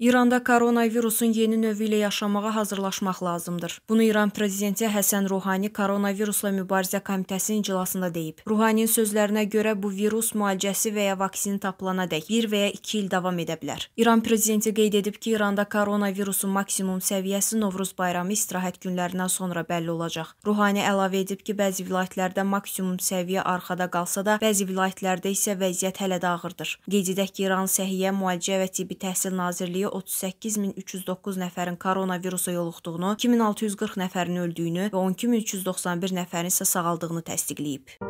İranda koronavirusun yeni növü ilə yaşamağa hazırlaşmaq lazımdır. Bunu İran prezidenti Həsən Ruhani koronavirusla mübarizə komitəsinin iclasında deyib. Ruhaninin sözlərinə görə bu virus müalicəsi və ya vaksini tapılana dək 1 və ya 2 il davam edə bilər. İran prezidenti qeyd edib ki, İranda koronavirusun maksimum səviyyəsi Novruz bayramı istirahət günlərindən sonra bəlli olacaq. Ruhani əlavə edib ki, bəzi vilayətlərdə maksimum səviyyə arxada qalsa da, bəzi vilayətlərdə isə vəziyyət hələ də ağırdır. Qeyd edək ki, İran Səhiyyə, Müalicə və Tibbi Təhsil Nazirliyi əhaliyə 38309 nəfərin koronavirusa yoluxduğunu, 2640 nəfərin öldüyünü və 12391 nəfərin isə sağaldığını təsdiqləyib.